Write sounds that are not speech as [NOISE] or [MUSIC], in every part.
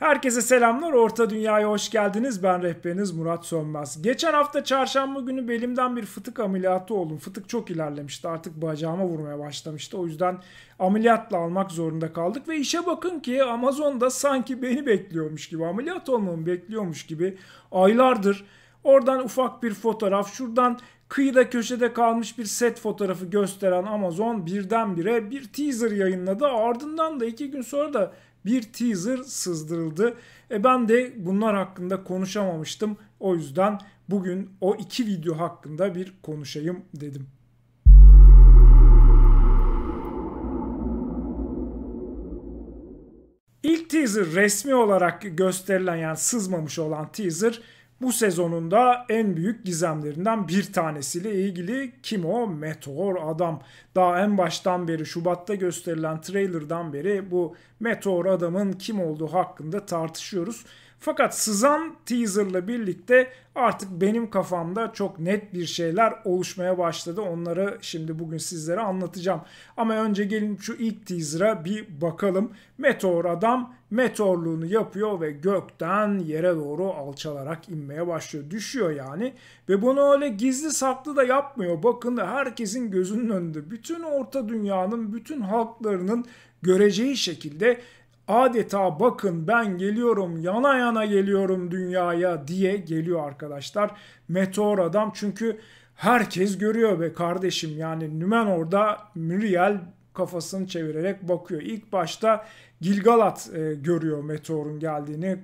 Herkese selamlar. Orta Dünya'ya hoş geldiniz. Ben rehberiniz Murat Sönmez. Geçen hafta çarşamba günü belimden bir fıtık ameliyatı oldum. Fıtık çok ilerlemişti. Artık bacağıma vurmaya başlamıştı. O yüzden ameliyatla almak zorunda kaldık. Ve işe bakın ki Amazon'da sanki beni bekliyormuş gibi, ameliyat olmamı bekliyormuş gibi aylardır Oradan ufak bir fotoğraf, şuradan kıyıda köşede kalmış bir set fotoğrafı gösteren Amazon birdenbire bir teaser yayınladı. Ardından da iki gün sonra da bir teaser sızdırıldı. E ben de bunlar hakkında konuşamamıştım. O yüzden bugün o iki video hakkında bir konuşayım dedim. İlk teaser resmi olarak gösterilen yani sızmamış olan teaser bu sezonunda en büyük gizemlerinden bir tanesiyle ilgili kim o? Meteor Adam. Daha en baştan beri Şubat'ta gösterilen trailer'dan beri bu Meteor Adam'ın kim olduğu hakkında tartışıyoruz. Fakat sızan teaserla birlikte artık benim kafamda çok net bir şeyler oluşmaya başladı. Onları şimdi bugün sizlere anlatacağım. Ama önce gelin şu ilk teaser'a bir bakalım. Meteor adam meteorluğunu yapıyor ve gökten yere doğru alçalarak inmeye başlıyor. Düşüyor yani ve bunu öyle gizli saklı da yapmıyor. Bakın da herkesin gözünün önünde bütün orta dünyanın bütün halklarının göreceği şekilde adeta bakın ben geliyorum yana yana geliyorum dünyaya diye geliyor arkadaşlar. Meteor adam çünkü herkes görüyor be kardeşim yani Nümenor'da Muriel kafasını çevirerek bakıyor. İlk başta Gilgalat e, görüyor meteorun geldiğini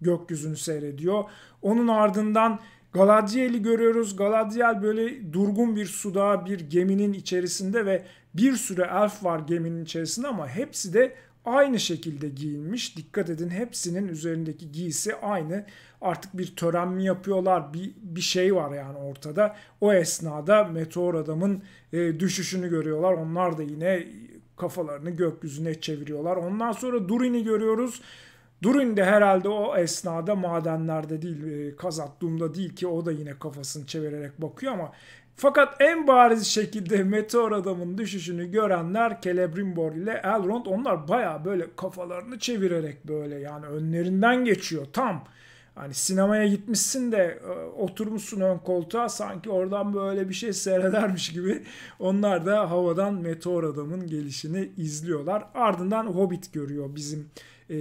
gökyüzünü seyrediyor. Onun ardından Galadriel'i görüyoruz. Galadriel böyle durgun bir suda bir geminin içerisinde ve bir sürü elf var geminin içerisinde ama hepsi de aynı şekilde giyinmiş. Dikkat edin hepsinin üzerindeki giysi aynı. Artık bir tören mi yapıyorlar bir, bir şey var yani ortada. O esnada meteor adamın e, düşüşünü görüyorlar. Onlar da yine kafalarını gökyüzüne çeviriyorlar. Ondan sonra Durin'i görüyoruz. Durin de herhalde o esnada madenlerde değil, e, Kazatdum'da değil ki o da yine kafasını çevirerek bakıyor ama fakat en bariz şekilde [LAUGHS] meteor adamın düşüşünü görenler Celebrimbor ile Elrond onlar baya böyle kafalarını çevirerek böyle yani önlerinden geçiyor tam. Hani sinemaya gitmişsin de e, oturmuşsun ön koltuğa sanki oradan böyle bir şey seyredermiş gibi [LAUGHS] onlar da havadan meteor adamın gelişini izliyorlar. Ardından Hobbit görüyor bizim e,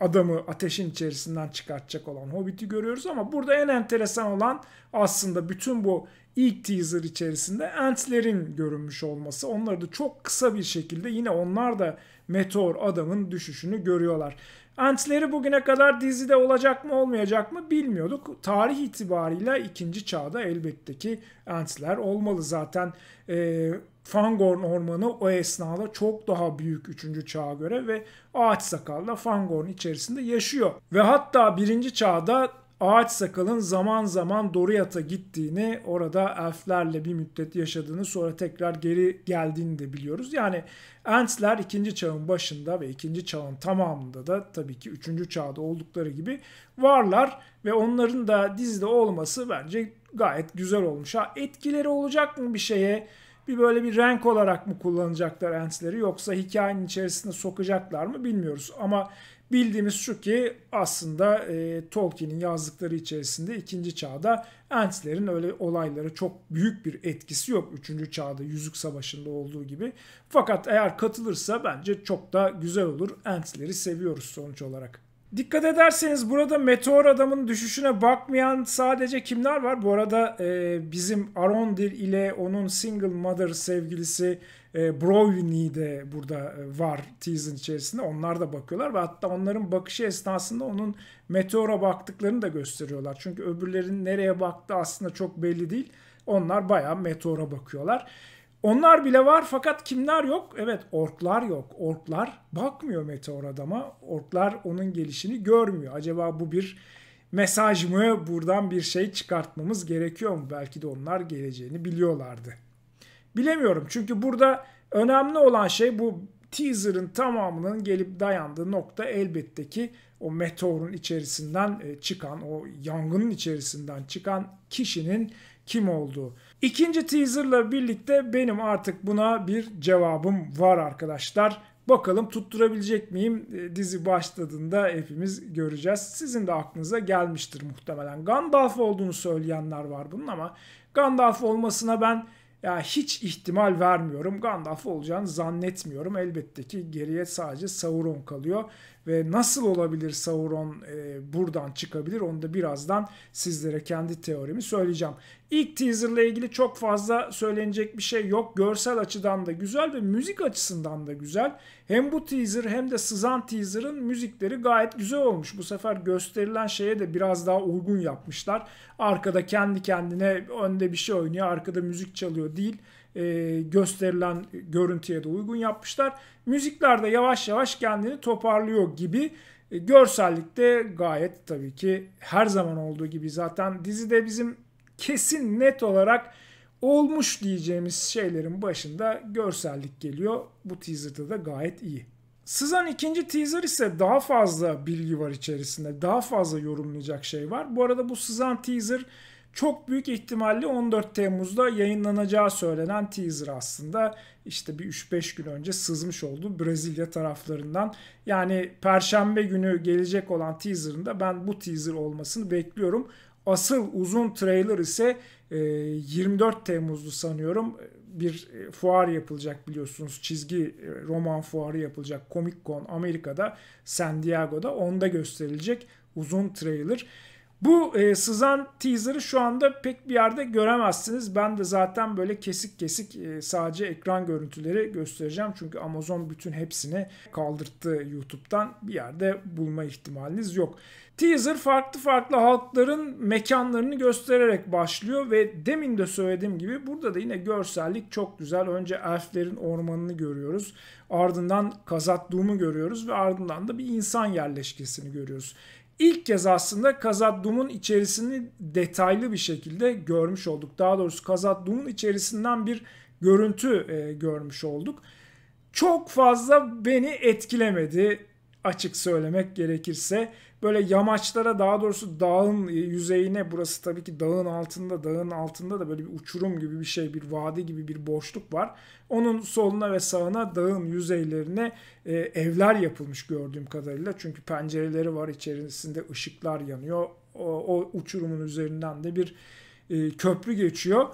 adamı ateşin içerisinden çıkartacak olan Hobbit'i görüyoruz ama burada en enteresan olan aslında bütün bu ilk teaser içerisinde Ant'lerin görünmüş olması. Onları da çok kısa bir şekilde yine onlar da meteor adamın düşüşünü görüyorlar. Ant'leri bugüne kadar dizide olacak mı olmayacak mı bilmiyorduk. Tarih itibarıyla ikinci çağda elbette ki Ant'ler olmalı zaten. E, Fangorn ormanı o esnada çok daha büyük 3. çağa göre ve ağaç sakalla Fangorn içerisinde yaşıyor. Ve hatta 1. çağda Ağaç Sakal'ın zaman zaman Doriyat'a gittiğini, orada elflerle bir müddet yaşadığını, sonra tekrar geri geldiğini de biliyoruz. Yani Entler ikinci çağın başında ve ikinci çağın tamamında da tabii ki üçüncü çağda oldukları gibi varlar ve onların da dizide olması bence gayet güzel olmuş. Ha etkileri olacak mı bir şeye? bir böyle bir renk olarak mı kullanacaklar Ents'leri yoksa hikayenin içerisine sokacaklar mı bilmiyoruz. Ama Bildiğimiz şu ki aslında e, Tolkien'in yazdıkları içerisinde ikinci çağda Entlerin öyle olaylara çok büyük bir etkisi yok. Üçüncü çağda Yüzük Savaşı'nda olduğu gibi. Fakat eğer katılırsa bence çok da güzel olur. Entleri seviyoruz sonuç olarak. Dikkat ederseniz burada meteor adamın düşüşüne bakmayan sadece kimler var? Bu arada e, bizim Arondir ile onun single mother sevgilisi e, Brownlee de burada e, var teaser'ın içerisinde. Onlar da bakıyorlar ve hatta onların bakışı esnasında onun meteora baktıklarını da gösteriyorlar. Çünkü öbürlerin nereye baktığı aslında çok belli değil. Onlar bayağı meteora bakıyorlar. Onlar bile var fakat kimler yok? Evet orklar yok. Orklar bakmıyor meteor adama. Orklar onun gelişini görmüyor. Acaba bu bir mesaj mı? Buradan bir şey çıkartmamız gerekiyor mu? Belki de onlar geleceğini biliyorlardı. Bilemiyorum çünkü burada önemli olan şey bu teaser'ın tamamının gelip dayandığı nokta elbette ki o meteorun içerisinden e, çıkan, o yangının içerisinden çıkan kişinin kim olduğu. İkinci teaser'la birlikte benim artık buna bir cevabım var arkadaşlar. Bakalım tutturabilecek miyim? E, dizi başladığında hepimiz göreceğiz. Sizin de aklınıza gelmiştir muhtemelen. Gandalf olduğunu söyleyenler var bunun ama Gandalf olmasına ben ya hiç ihtimal vermiyorum. Gandalf olacağını zannetmiyorum. Elbette ki geriye sadece Sauron kalıyor ve nasıl olabilir Sauron e, buradan çıkabilir onu da birazdan sizlere kendi teorimi söyleyeceğim. İlk teaserla ilgili çok fazla söylenecek bir şey yok. Görsel açıdan da güzel ve müzik açısından da güzel. Hem bu teaser hem de sızan teaser'ın müzikleri gayet güzel olmuş. Bu sefer gösterilen şeye de biraz daha uygun yapmışlar. Arkada kendi kendine önde bir şey oynuyor, arkada müzik çalıyor değil e, gösterilen görüntüye de uygun yapmışlar. Müzikler de yavaş yavaş kendini toparlıyor gibi. E, görsellikte gayet tabii ki her zaman olduğu gibi zaten dizide bizim kesin net olarak olmuş diyeceğimiz şeylerin başında görsellik geliyor. Bu teaser'da da gayet iyi. Sızan ikinci teaser ise daha fazla bilgi var içerisinde. Daha fazla yorumlayacak şey var. Bu arada bu sızan teaser çok büyük ihtimalle 14 Temmuz'da yayınlanacağı söylenen teaser aslında işte bir 3-5 gün önce sızmış oldu Brezilya taraflarından. Yani perşembe günü gelecek olan teaser'ın ben bu teaser olmasını bekliyorum. Asıl uzun trailer ise 24 e, Temmuz'du sanıyorum e, bir e, fuar yapılacak biliyorsunuz. Çizgi roman fuarı yapılacak Comic Con Amerika'da San Diego'da onda gösterilecek uzun trailer. Bu e, sızan teaser'ı şu anda pek bir yerde göremezsiniz. Ben de zaten böyle kesik kesik e, sadece ekran görüntüleri göstereceğim. Çünkü Amazon bütün hepsini kaldırttı YouTube'dan. Bir yerde bulma ihtimaliniz yok. Teaser farklı farklı halkların mekanlarını göstererek başlıyor ve demin de söylediğim gibi burada da yine görsellik çok güzel. Önce elflerin ormanını görüyoruz. Ardından Kazat Doom'u görüyoruz ve ardından da bir insan yerleşkesini görüyoruz ilk kez aslında dumun içerisini detaylı bir şekilde görmüş olduk. Daha doğrusu dumun içerisinden bir görüntü e, görmüş olduk. Çok fazla beni etkilemedi açık söylemek gerekirse böyle yamaçlara daha doğrusu dağın e, yüzeyine burası tabii ki dağın altında dağın altında da böyle bir uçurum gibi bir şey bir vadi gibi bir boşluk var. Onun soluna ve sağına dağın yüzeylerine e, evler yapılmış gördüğüm kadarıyla. Çünkü pencereleri var içerisinde ışıklar yanıyor. O, o uçurumun üzerinden de bir e, köprü geçiyor.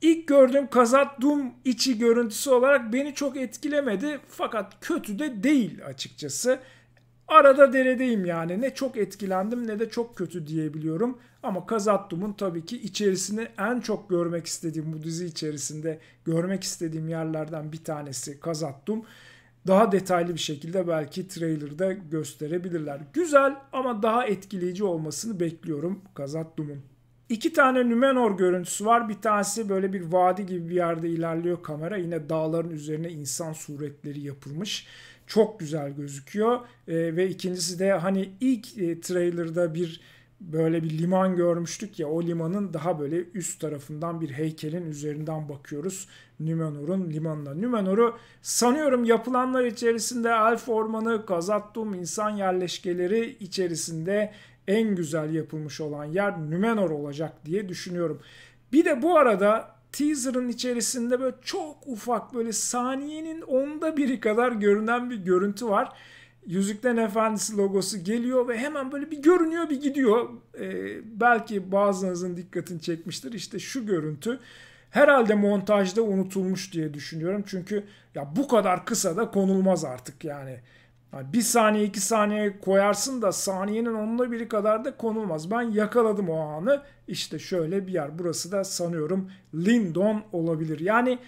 İlk gördüğüm Kazat Dum içi görüntüsü olarak beni çok etkilemedi. Fakat kötü de değil açıkçası. Arada deredeyim yani. Ne çok etkilendim ne de çok kötü diyebiliyorum. Ama Kazat Dum'un tabii ki içerisini en çok görmek istediğim bu dizi içerisinde görmek istediğim yerlerden bir tanesi Kazat Dum. Daha detaylı bir şekilde belki trailer'da gösterebilirler. Güzel ama daha etkileyici olmasını bekliyorum Kazat Dum'un. İki tane Nümenor görüntüsü var. Bir tanesi böyle bir vadi gibi bir yerde ilerliyor kamera. Yine dağların üzerine insan suretleri yapılmış. Çok güzel gözüküyor. E, ve ikincisi de hani ilk e, trailer'da bir böyle bir liman görmüştük ya o limanın daha böyle üst tarafından bir heykelin üzerinden bakıyoruz Nümenor'un limanına. Nümenor'u sanıyorum yapılanlar içerisinde Elf Ormanı, Kazattum, insan yerleşkeleri içerisinde en güzel yapılmış olan yer Nümenor olacak diye düşünüyorum. Bir de bu arada teaser'ın içerisinde böyle çok ufak böyle saniyenin onda biri kadar görünen bir görüntü var. Yüzüklerin Efendisi logosu geliyor ve hemen böyle bir görünüyor bir gidiyor. Ee, belki bazılarınızın dikkatini çekmiştir. İşte şu görüntü herhalde montajda unutulmuş diye düşünüyorum. Çünkü ya bu kadar kısa da konulmaz artık yani. Yani bir saniye iki saniye koyarsın da saniyenin onunla biri kadar da konulmaz. Ben yakaladım o anı. İşte şöyle bir yer. Burası da sanıyorum Lindon olabilir. Yani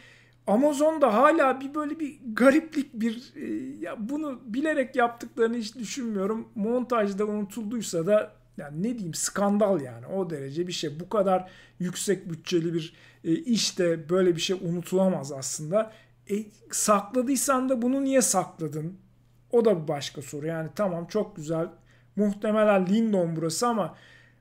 Amazon'da hala bir böyle bir gariplik bir e, ya bunu bilerek yaptıklarını hiç düşünmüyorum. Montajda unutulduysa da yani ne diyeyim skandal yani o derece bir şey. Bu kadar yüksek bütçeli bir e, işte böyle bir şey unutulamaz aslında. E, sakladıysan da bunu niye sakladın? O da bir başka soru. Yani tamam çok güzel. Muhtemelen Lindon burası ama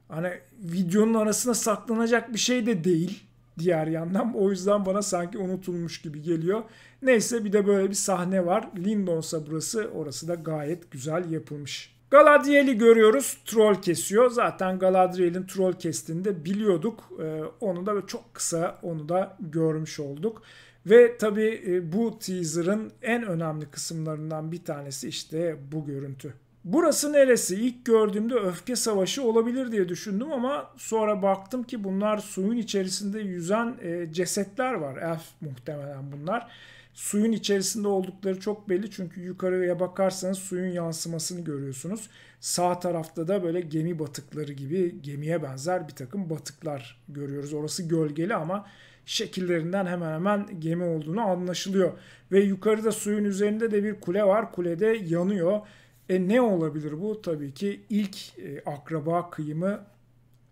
hani videonun arasına saklanacak bir şey de değil diğer yandan. O yüzden bana sanki unutulmuş gibi geliyor. Neyse bir de böyle bir sahne var. Lindon'sa burası. Orası da gayet güzel yapılmış. Galadriel'i görüyoruz. Troll kesiyor. Zaten Galadriel'in troll kestiğini de biliyorduk. Ee, onu da çok kısa onu da görmüş olduk. Ve tabii e, bu teaser'ın en önemli kısımlarından bir tanesi işte bu görüntü. Burası neresi? İlk gördüğümde öfke savaşı olabilir diye düşündüm ama sonra baktım ki bunlar suyun içerisinde yüzen e, cesetler var. Elf muhtemelen bunlar. Suyun içerisinde oldukları çok belli çünkü yukarıya bakarsanız suyun yansımasını görüyorsunuz. Sağ tarafta da böyle gemi batıkları gibi gemiye benzer bir takım batıklar görüyoruz. Orası gölgeli ama şekillerinden hemen hemen gemi olduğunu anlaşılıyor. Ve yukarıda suyun üzerinde de bir kule var. Kulede yanıyor. E ne olabilir bu? Tabii ki ilk e, akraba kıyımı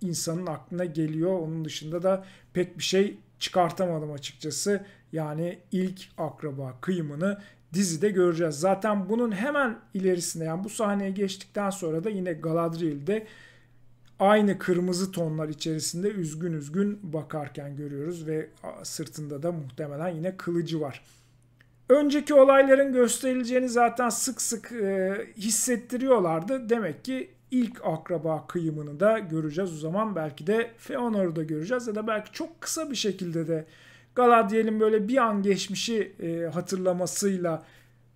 insanın aklına geliyor. Onun dışında da pek bir şey çıkartamadım açıkçası. Yani ilk akraba kıyımını dizide göreceğiz. Zaten bunun hemen ilerisinde yani bu sahneye geçtikten sonra da yine Galadriel'de aynı kırmızı tonlar içerisinde üzgün üzgün bakarken görüyoruz ve sırtında da muhtemelen yine kılıcı var. Önceki olayların gösterileceğini zaten sık sık e, hissettiriyorlardı. Demek ki ilk akraba kıyımını da göreceğiz o zaman belki de Feanor'u da göreceğiz ya da belki çok kısa bir şekilde de Galadriel'in böyle bir an geçmişi e, hatırlamasıyla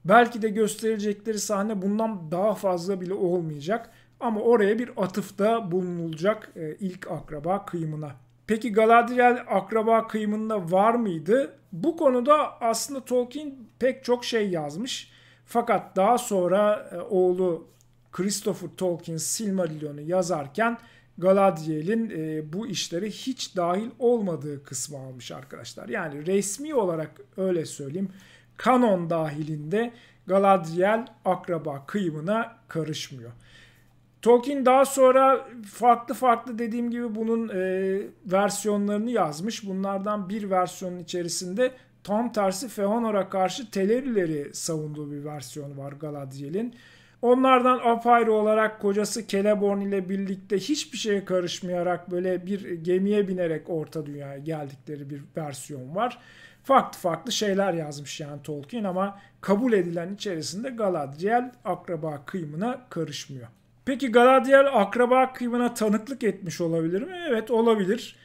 belki de gösterecekleri sahne bundan daha fazla bile olmayacak. Ama oraya bir atıfta bulunulacak e, ilk akraba kıyımına. Peki Galadriel akraba kıyımında var mıydı? Bu konuda aslında Tolkien pek çok şey yazmış. Fakat daha sonra e, oğlu Christopher Tolkien Silmarillion'u yazarken Galadriel'in e, bu işlere hiç dahil olmadığı kısmı almış arkadaşlar. Yani resmi olarak öyle söyleyeyim kanon dahilinde Galadriel akraba kıyımına karışmıyor. Tolkien daha sonra farklı farklı dediğim gibi bunun e, versiyonlarını yazmış. Bunlardan bir versiyonun içerisinde tam tersi Feanor'a karşı Telerileri savunduğu bir versiyon var Galadriel'in. Onlardan apayrı olarak kocası Celeborn ile birlikte hiçbir şeye karışmayarak böyle bir gemiye binerek orta dünyaya geldikleri bir versiyon var. Farklı farklı şeyler yazmış yani Tolkien ama kabul edilen içerisinde Galadriel akraba kıyımına karışmıyor. Peki Galadriel akraba kıyımına tanıklık etmiş olabilir mi? Evet olabilir.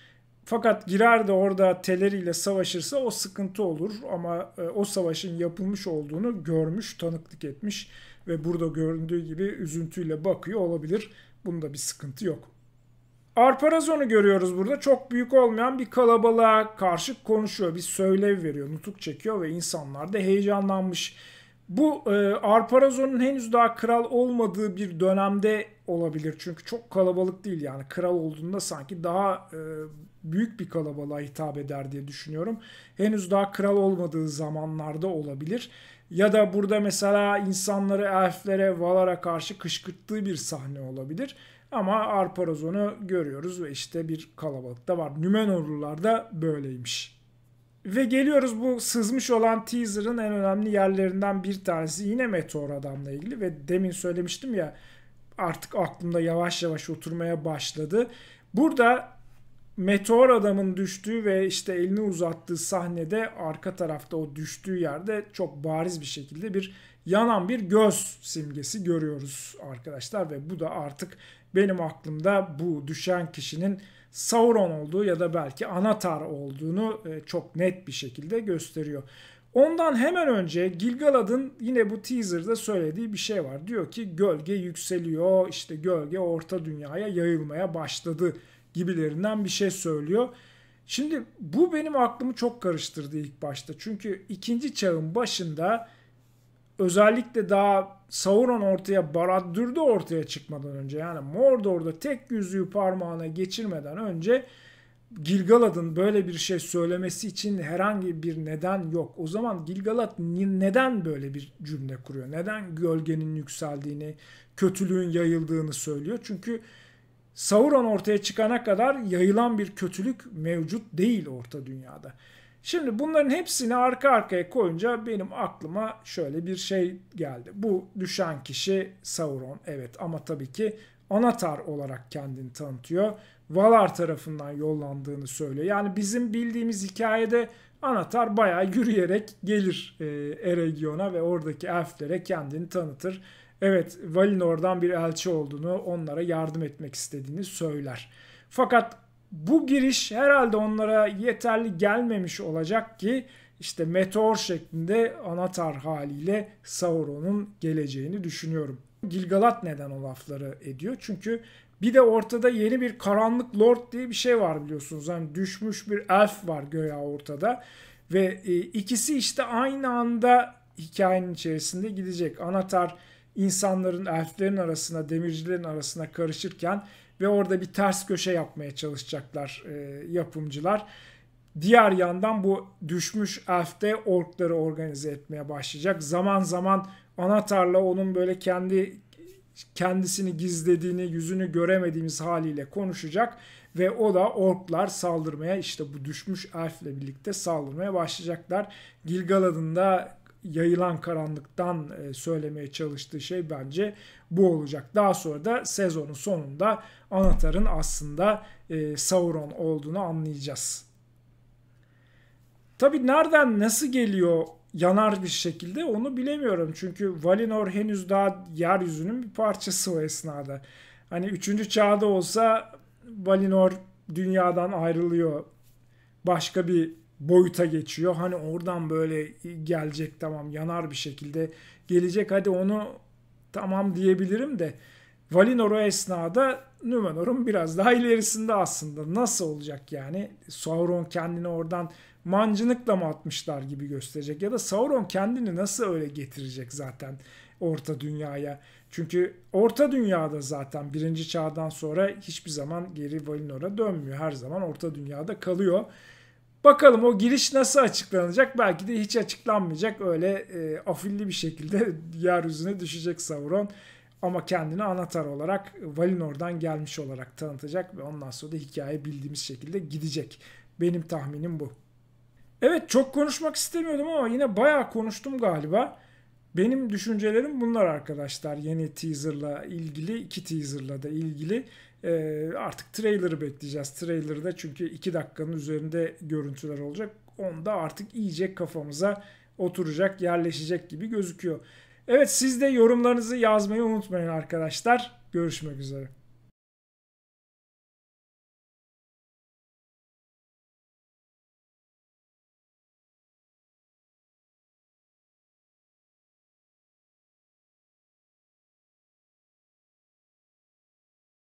Fakat girer de orada teleriyle savaşırsa o sıkıntı olur ama e, o savaşın yapılmış olduğunu görmüş, tanıklık etmiş ve burada göründüğü gibi üzüntüyle bakıyor olabilir. Bunda bir sıkıntı yok. Arparazon'u görüyoruz burada. Çok büyük olmayan bir kalabalığa karşı konuşuyor. Bir söylev veriyor, nutuk çekiyor ve insanlar da heyecanlanmış. Bu e, Arparazon'un henüz daha kral olmadığı bir dönemde olabilir. Çünkü çok kalabalık değil yani. Kral olduğunda sanki daha e, büyük bir kalabalığa hitap eder diye düşünüyorum. Henüz daha kral olmadığı zamanlarda olabilir. Ya da burada mesela insanları elflere, valara karşı kışkırttığı bir sahne olabilir. Ama Arparazon'u görüyoruz ve işte bir kalabalıkta var. Nümenorlular da böyleymiş. Ve geliyoruz bu sızmış olan teaser'ın en önemli yerlerinden bir tanesi yine Meteor Adam'la ilgili ve demin söylemiştim ya artık aklımda yavaş yavaş oturmaya başladı. Burada meteor adamın düştüğü ve işte elini uzattığı sahnede arka tarafta o düştüğü yerde çok bariz bir şekilde bir yanan bir göz simgesi görüyoruz arkadaşlar ve bu da artık benim aklımda bu düşen kişinin Sauron olduğu ya da belki Anatar olduğunu e, çok net bir şekilde gösteriyor. Ondan hemen önce Gilgalad'ın yine bu teaser'da söylediği bir şey var. Diyor ki gölge yükseliyor, işte gölge orta dünyaya yayılmaya başladı gibilerinden bir şey söylüyor. Şimdi bu benim aklımı çok karıştırdı ilk başta. Çünkü ikinci çağın başında özellikle daha Sauron ortaya Barad-dûr ortaya çıkmadan önce yani Mordor'da tek yüzüğü parmağına geçirmeden önce Gilgalad'ın böyle bir şey söylemesi için herhangi bir neden yok. O zaman Gilgalad neden böyle bir cümle kuruyor? Neden gölgenin yükseldiğini, kötülüğün yayıldığını söylüyor? Çünkü Sauron ortaya çıkana kadar yayılan bir kötülük mevcut değil orta dünyada. Şimdi bunların hepsini arka arkaya koyunca benim aklıma şöyle bir şey geldi. Bu düşen kişi Sauron evet ama tabii ki Anatar olarak kendini tanıtıyor. Valar tarafından yollandığını söylüyor. Yani bizim bildiğimiz hikayede Anatar bayağı yürüyerek gelir e, Eregion'a ve oradaki elflere kendini tanıtır evet Valinor'dan bir elçi olduğunu, onlara yardım etmek istediğini söyler. Fakat bu giriş herhalde onlara yeterli gelmemiş olacak ki işte meteor şeklinde Anatar haliyle Sauron'un geleceğini düşünüyorum. Gilgalat neden o lafları ediyor? Çünkü bir de ortada yeni bir karanlık lord diye bir şey var biliyorsunuz. Yani düşmüş bir elf var göya ortada. Ve e, ikisi işte aynı anda hikayenin içerisinde gidecek. Anatar insanların, elflerin arasına, demircilerin arasına karışırken ve orada bir ters köşe yapmaya çalışacaklar e, yapımcılar. Diğer yandan bu düşmüş elf de orkları organize etmeye başlayacak. Zaman zaman anahtarla onun böyle kendi kendisini gizlediğini, yüzünü göremediğimiz haliyle konuşacak ve o da orklar saldırmaya işte bu düşmüş elfle birlikte saldırmaya başlayacaklar. Gilgalad'ın da yayılan karanlıktan e, söylemeye çalıştığı şey bence bu olacak. Daha sonra da sezonun sonunda Anatar'ın aslında e, Sauron olduğunu anlayacağız. Tabi nereden nasıl geliyor yanar bir şekilde onu bilemiyorum. Çünkü Valinor henüz daha yeryüzünün bir parçası o esnada. Hani 3. çağda olsa Valinor dünyadan ayrılıyor. Başka bir boyuta geçiyor. Hani oradan böyle gelecek tamam yanar bir şekilde gelecek hadi onu tamam diyebilirim de Valinor o esnada Numenor'un biraz daha ilerisinde aslında. Nasıl olacak yani? Sauron kendini oradan mancınıkla mı atmışlar gibi gösterecek ya da Sauron kendini nasıl öyle getirecek zaten Orta Dünya'ya? Çünkü Orta Dünya'da zaten birinci çağdan sonra hiçbir zaman geri Valinor'a dönmüyor. Her zaman Orta Dünya'da kalıyor. Bakalım o giriş nasıl açıklanacak? Belki de hiç açıklanmayacak. Öyle e, afilli bir şekilde [LAUGHS] yeryüzüne düşecek Sauron. Ama kendini anahtar olarak Valinor'dan gelmiş olarak tanıtacak ve ondan sonra da hikaye bildiğimiz şekilde gidecek. Benim tahminim bu. Evet çok konuşmak istemiyordum ama yine bayağı konuştum galiba. Benim düşüncelerim bunlar arkadaşlar. Yeni teaserla ilgili, iki teaserla da ilgili. Ee, artık trailer'ı bekleyeceğiz. Trailer'da çünkü iki dakikanın üzerinde görüntüler olacak. Onda artık iyice kafamıza oturacak, yerleşecek gibi gözüküyor. Evet siz de yorumlarınızı yazmayı unutmayın arkadaşlar. Görüşmek üzere.